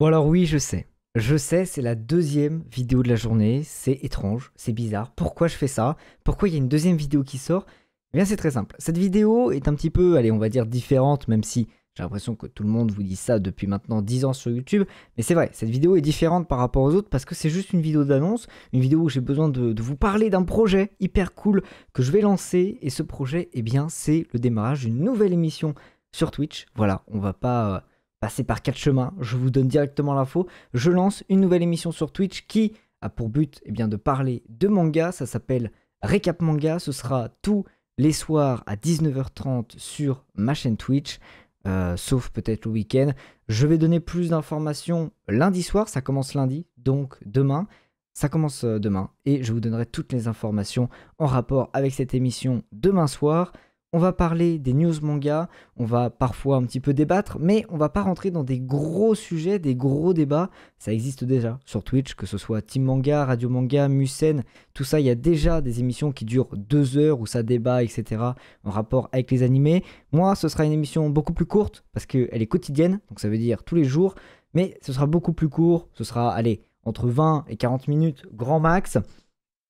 Bon alors oui, je sais. Je sais, c'est la deuxième vidéo de la journée, c'est étrange, c'est bizarre. Pourquoi je fais ça Pourquoi il y a une deuxième vidéo qui sort Eh bien c'est très simple. Cette vidéo est un petit peu, allez on va dire différente, même si j'ai l'impression que tout le monde vous dit ça depuis maintenant 10 ans sur YouTube, mais c'est vrai, cette vidéo est différente par rapport aux autres parce que c'est juste une vidéo d'annonce, une vidéo où j'ai besoin de, vous parler d'un projet hyper cool que je vais lancer, et ce projet, eh bien, c'est le démarrage d'une nouvelle émission sur Twitch. Voilà, on va pas passer par quatre chemins. Je vous donne directement l'info. Je lance une nouvelle émission sur Twitch qui a pour but eh bien, de parler de manga. Ça s'appelle Récap Manga. Ce sera tous les soirs à 19h30 sur ma chaîne Twitch. Euh, sauf peut-être le week-end. Je vais donner plus d'informations lundi soir, ça commence lundi, donc demain. Ça commence euh, demain et je vous donnerai toutes les informations en rapport avec cette émission demain soir. On va parler des news manga, on va parfois un petit peu débattre, mais on va pas rentrer dans des gros sujets, des gros débats. Ça existe déjà sur Twitch, que ce soit Team Manga, Radio Manga, Musen, tout ça, il y a déjà des émissions qui durent deux heures où ça débat, etc. en rapport avec les animés. Moi, ce sera une émission beaucoup plus courte parce qu'elle est quotidienne, donc ça veut dire tous les jours, mais ce sera beaucoup plus court, ce sera, allez, entre 20 et 40 minutes, grand max.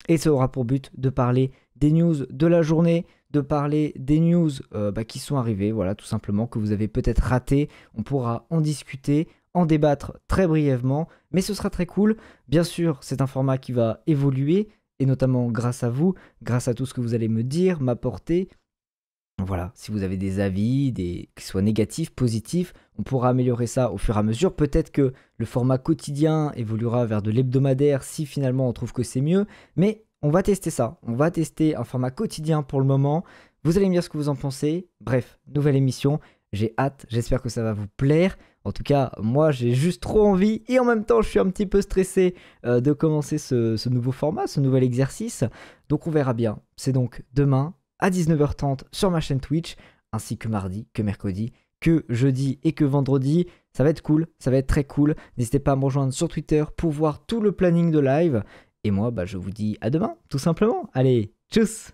Et ça aura pour but de parler des news de la journée, de parler des news euh, bah, qui sont arrivées, voilà, tout simplement, que vous avez peut-être raté. On pourra en discuter, en débattre très brièvement, mais ce sera très cool. Bien sûr, c'est un format qui va évoluer, et notamment grâce à vous, grâce à tout ce que vous allez me dire, m'apporter. Voilà, si vous avez des avis, des... qu'ils soient négatifs, positifs, on pourra améliorer ça au fur et à mesure. Peut-être que le format quotidien évoluera vers de l'hebdomadaire si finalement on trouve que c'est mieux, mais on va tester ça. On va tester un format quotidien pour le moment. Vous allez me dire ce que vous en pensez. Bref, nouvelle émission. J'ai hâte. J'espère que ça va vous plaire. En tout cas, moi, j'ai juste trop envie et en même temps, je suis un petit peu stressé euh, de commencer ce, ce nouveau format, ce nouvel exercice. Donc, on verra bien. C'est donc demain à 19h30 sur ma chaîne Twitch, ainsi que mardi, que mercredi, que jeudi et que vendredi. Ça va être cool, ça va être très cool. N'hésitez pas à me rejoindre sur Twitter pour voir tout le planning de live. Et moi, bah, je vous dis à demain, tout simplement. Allez, tchuss